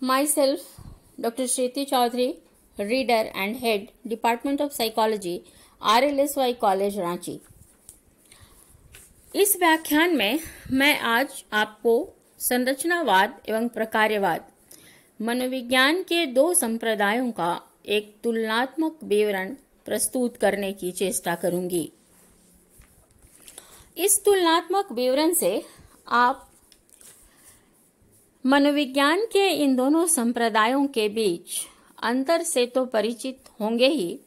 Myself, Dr. And head Reader and Head, Department of Psychology, RLSY College, Ranchi. इस व्याख्यान में मैं आज आपको संरचनावाद एवं प्रकार्यवाद मनोविज्ञान के दो संप्रदायों का एक तुलनात्मक विवरण प्रस्तुत करने की चेष्टा करूंगी इस तुलनात्मक विवरण से आप मनोविज्ञान के इन दोनों संप्रदायों के बीच अंतर से तो परिचित होंगे ही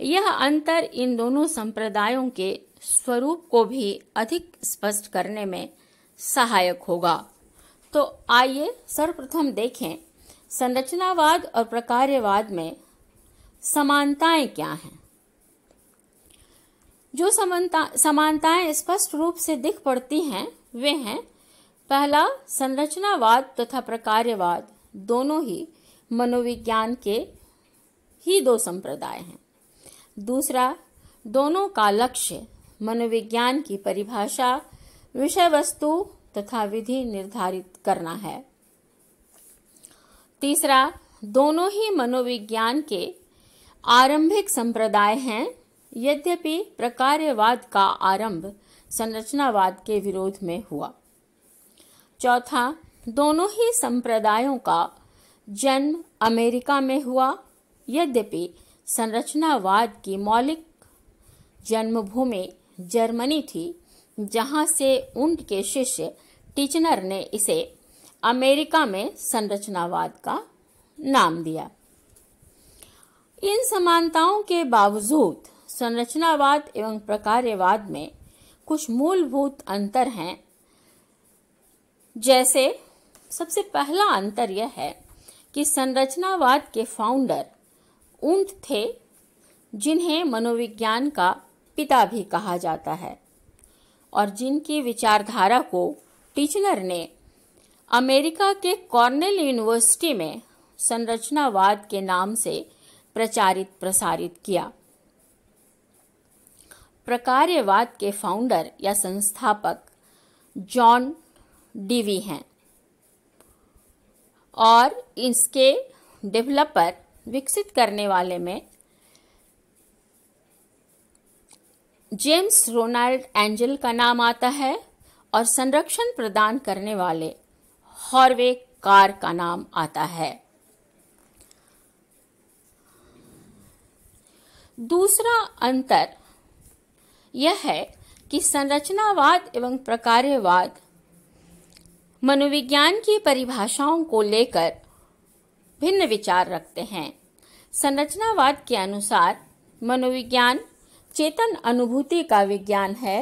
यह अंतर इन दोनों संप्रदायों के स्वरूप को भी अधिक स्पष्ट करने में सहायक होगा तो आइए सर्वप्रथम देखें संरचनावाद और प्रकार्यवाद में समानताएं क्या हैं जो समानता समानताएं स्पष्ट रूप से दिख पड़ती हैं वे हैं पहला संरचनावाद तथा प्रकार्यवाद दोनों ही मनोविज्ञान के ही दो संप्रदाय हैं दूसरा दोनों का लक्ष्य मनोविज्ञान की परिभाषा विषय वस्तु तथा विधि निर्धारित करना है तीसरा दोनों ही मनोविज्ञान के आरंभिक संप्रदाय हैं यद्यपि प्रकार्यवाद का आरंभ संरचनावाद के विरोध में हुआ चौथा दोनों ही संप्रदायों का जन्म अमेरिका में हुआ यद्यपि संरचनावाद की मौलिक जन्मभूमि जर्मनी थी जहां से उंट के शिष्य टीचनर ने इसे अमेरिका में संरचनावाद का नाम दिया इन समानताओं के बावजूद संरचनावाद एवं प्रकार्यवाद में कुछ मूलभूत अंतर हैं जैसे सबसे पहला अंतर यह है कि संरचनावाद के फाउंडर ऊंट थे जिन्हें मनोविज्ञान का पिता भी कहा जाता है और जिनकी विचारधारा को टीचनर ने अमेरिका के कॉर्नेल यूनिवर्सिटी में संरचनावाद के नाम से प्रचारित प्रसारित किया प्रकार्यवाद के फाउंडर या संस्थापक जॉन डीवी हैं और इसके डेवलपर विकसित करने वाले में जेम्स रोनाल्ड एंजल का नाम आता है और संरक्षण प्रदान करने वाले हॉर्वे कार का नाम आता है दूसरा अंतर यह है कि संरचनावाद एवं प्रकार्यवाद मनोविज्ञान की परिभाषाओं को लेकर भिन्न विचार रखते हैं संरचनावाद के अनुसार मनोविज्ञान चेतन अनुभूति का विज्ञान है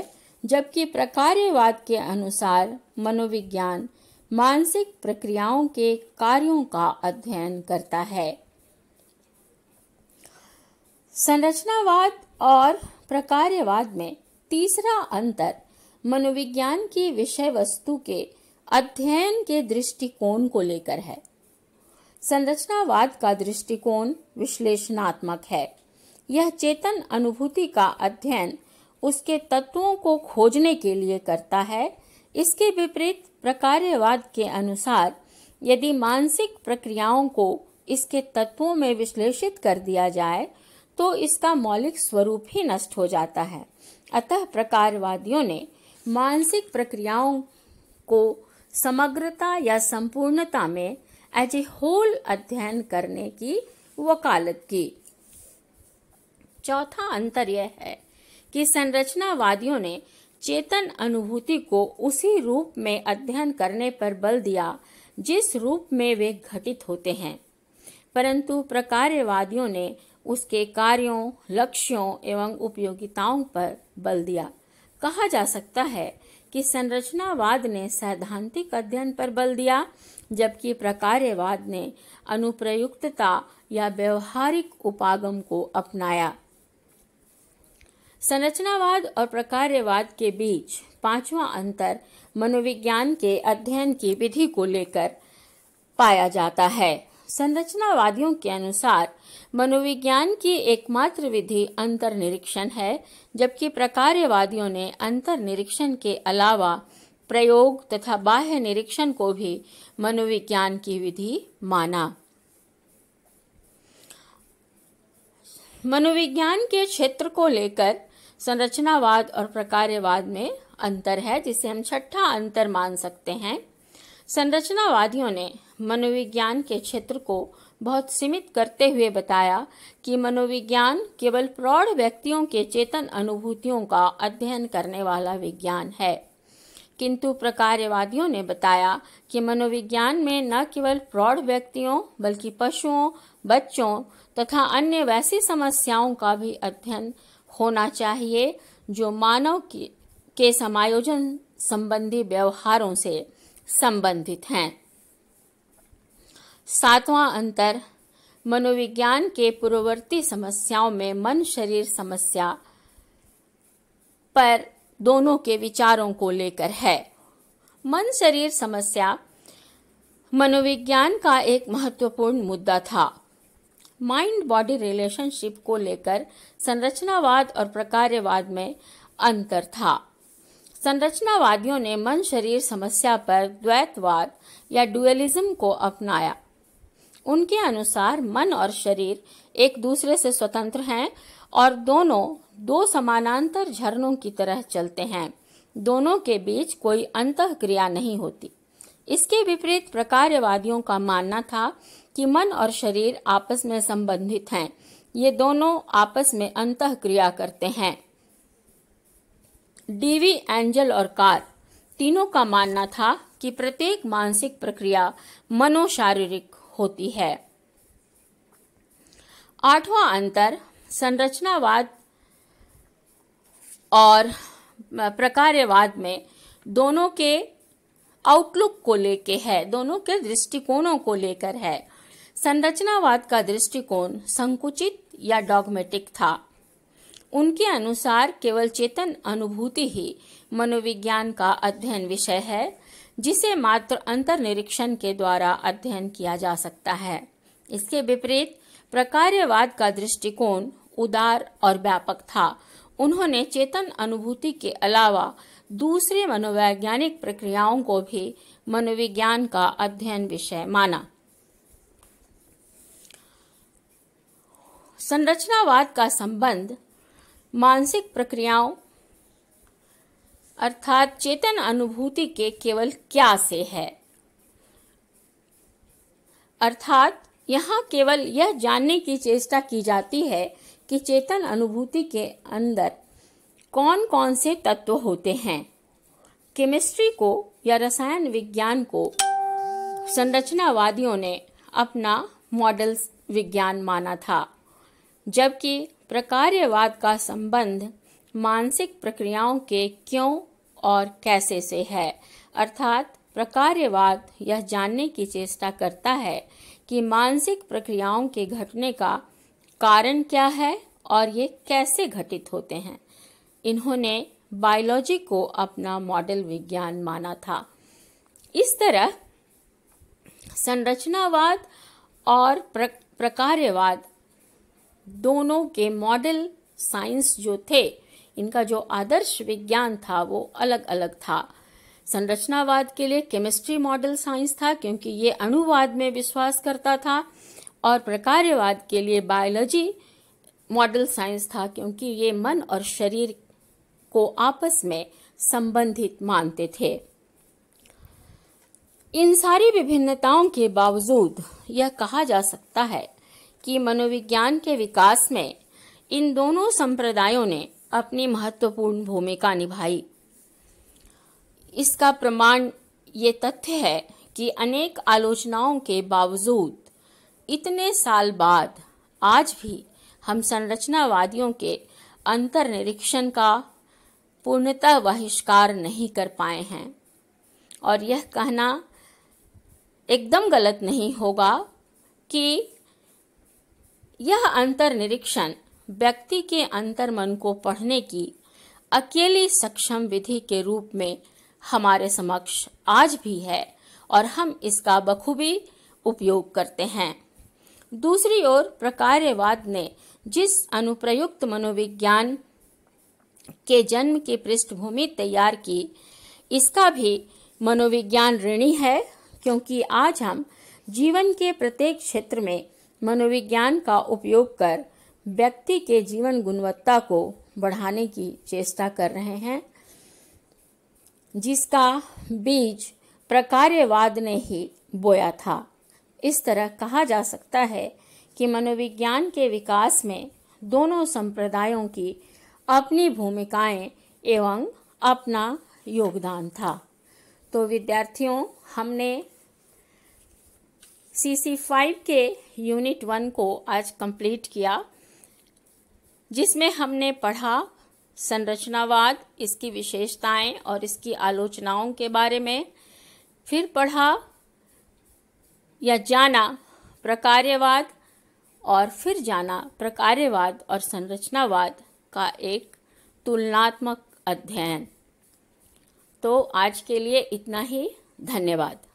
जबकि प्रकार्यवाद के अनुसार मनोविज्ञान मानसिक प्रक्रियाओं के कार्यों का अध्ययन करता है संरचनावाद और प्रकार्यवाद में तीसरा अंतर मनोविज्ञान की विषय वस्तु के अध्ययन के दृष्टिकोण को लेकर है संरचनावाद का दृष्टिकोण विश्लेषणात्मक है यह चेतन अनुभूति का अध्ययन उसके तत्वों को खोजने के लिए करता है इसके विपरीत प्रकार्यवाद के अनुसार यदि मानसिक प्रक्रियाओं को इसके तत्वों में विश्लेषित कर दिया जाए तो इसका मौलिक स्वरूप ही नष्ट हो जाता है अतः प्रकारवादियों ने मानसिक प्रक्रियाओं को समग्रता या संपूर्णता में एज ए होल अध्ययन करने की वकालत की चौथा अंतर यह है कि संरचनावादियों ने चेतन अनुभूति को उसी रूप में अध्ययन करने पर बल दिया जिस रूप में वे घटित होते हैं परंतु प्रकार्यवादियों ने उसके कार्यों लक्ष्यों एवं उपयोगिताओं पर बल दिया कहा जा सकता है कि संरचनावाद ने सैद्धांतिक अध्ययन पर बल दिया जबकि प्रकार्यवाद ने अनुप्रयुक्तता या व्यवहारिक उपागम को अपनाया संरचनावाद और प्रकार्यवाद के बीच पांचवा अंतर मनोविज्ञान के अध्ययन की विधि को लेकर पाया जाता है संरचनावादियों के अनुसार मनोविज्ञान की एकमात्र विधि अंतर निरीक्षण है जबकि प्रकार्यवादियों ने अंतर निरीक्षण के अलावा प्रयोग तथा बाह्य निरीक्षण को भी मनोविज्ञान की विधि माना मनोविज्ञान के क्षेत्र को लेकर संरचनावाद और प्रकार्यवाद में अंतर है जिसे हम छठा अंतर मान सकते हैं संरचनावादियों ने मनोविज्ञान के क्षेत्र को बहुत सीमित करते हुए बताया कि मनोविज्ञान केवल प्रौढ़ व्यक्तियों के चेतन अनुभूतियों का अध्ययन करने वाला विज्ञान है किंतु प्रकार्यवादियों ने बताया कि मनोविज्ञान में न केवल प्रौढ़ व्यक्तियों बल्कि पशुओं बच्चों तथा अन्य वैसी समस्याओं का भी अध्ययन होना चाहिए जो मानव के समायोजन संबंधी व्यवहारों से संबंधित हैं सातवां अंतर मनोविज्ञान के पूर्ववर्ती समस्याओं में मन शरीर समस्या पर दोनों के विचारों को लेकर है मन शरीर समस्या मनोविज्ञान का एक महत्वपूर्ण मुद्दा था माइंड बॉडी रिलेशनशिप को लेकर संरचनावाद और प्रकार्यवाद में अंतर था संरचनावादियों ने मन शरीर समस्या पर द्वैतवाद या डुअलिज्म को अपनाया उनके अनुसार मन और शरीर एक दूसरे से स्वतंत्र हैं और दोनों दो समानांतर झरनों की तरह चलते हैं दोनों के बीच कोई अंत क्रिया नहीं होती इसके विपरीत प्रकार्यवादियों का मानना था कि मन और शरीर आपस में संबंधित हैं ये दोनों आपस में अंत क्रिया करते हैं डीवी एंजल और कार तीनों का मानना था कि प्रत्येक मानसिक प्रक्रिया मनोशारीरिक होती है आठवां अंतर संरचनावाद और प्रकार्यवाद में दोनों के आउटलुक को लेके है दोनों के दृष्टिकोणों को लेकर है संरचनावाद का दृष्टिकोण संकुचित या डॉगमेटिक था उनके अनुसार केवल चेतन अनुभूति ही मनोविज्ञान का अध्ययन विषय है जिसे मात्र अंतर निरीक्षण के द्वारा अध्ययन किया जा सकता है इसके विपरीत प्रकार्यवाद का दृष्टिकोण उदार और व्यापक था उन्होंने चेतन अनुभूति के अलावा दूसरे मनोवैज्ञानिक प्रक्रियाओं को भी मनोविज्ञान का अध्ययन विषय माना संरचनावाद का संबंध मानसिक प्रक्रियाओं अर्थात चेतन अनुभूति के केवल क्या से है अर्थात यहाँ केवल यह जानने की चेष्टा की जाती है कि चेतन अनुभूति के अंदर कौन कौन से तत्व होते हैं केमिस्ट्री को या रसायन विज्ञान को संरचनावादियों ने अपना मॉडल विज्ञान माना था जबकि प्रकार्यवाद का संबंध मानसिक प्रक्रियाओं के क्यों और कैसे से है अर्थात प्रकार्यवाद यह जानने की चेष्टा करता है कि मानसिक प्रक्रियाओं के घटने का कारण क्या है और ये कैसे घटित होते हैं इन्होंने बायोलॉजी को अपना मॉडल विज्ञान माना था इस तरह संरचनावाद और प्र, प्रकार्यवाद दोनों के मॉडल साइंस जो थे इनका जो आदर्श विज्ञान था वो अलग अलग था संरचनावाद के लिए केमिस्ट्री मॉडल साइंस था क्योंकि ये अणुवाद में विश्वास करता था और प्रकार्यवाद के लिए बायोलॉजी मॉडल साइंस था क्योंकि ये मन और शरीर को आपस में संबंधित मानते थे इन सारी विभिन्नताओं के बावजूद यह कहा जा सकता है कि मनोविज्ञान के विकास में इन दोनों संप्रदायों ने अपनी महत्वपूर्ण भूमिका निभाई इसका प्रमाण ये तथ्य है कि अनेक आलोचनाओं के बावजूद इतने साल बाद आज भी हम संरचनावादियों के अंतर निरीक्षण का पूर्णतः बहिष्कार नहीं कर पाए हैं और यह कहना एकदम गलत नहीं होगा कि यह अंतर निरीक्षण व्यक्ति के अंतर मन को पढ़ने की अकेली सक्षम विधि के रूप में हमारे समक्ष आज भी है और हम इसका बखूबी उपयोग करते हैं दूसरी ओर प्रकार्यवाद ने जिस अनुप्रयुक्त मनोविज्ञान के जन्म की पृष्ठभूमि तैयार की इसका भी मनोविज्ञान ऋणी है क्योंकि आज हम जीवन के प्रत्येक क्षेत्र में मनोविज्ञान का उपयोग कर व्यक्ति के जीवन गुणवत्ता को बढ़ाने की चेष्टा कर रहे हैं जिसका बीज प्रकार्यवाद ने ही बोया था इस तरह कहा जा सकता है कि मनोविज्ञान के विकास में दोनों संप्रदायों की अपनी भूमिकाएं एवं अपना योगदान था तो विद्यार्थियों हमने सी सी फाइव के यूनिट वन को आज कंप्लीट किया जिसमें हमने पढ़ा संरचनावाद इसकी विशेषताएं और इसकी आलोचनाओं के बारे में फिर पढ़ा या जाना प्रकार्यवाद और फिर जाना प्रकार्यवाद और संरचनावाद का एक तुलनात्मक अध्ययन तो आज के लिए इतना ही धन्यवाद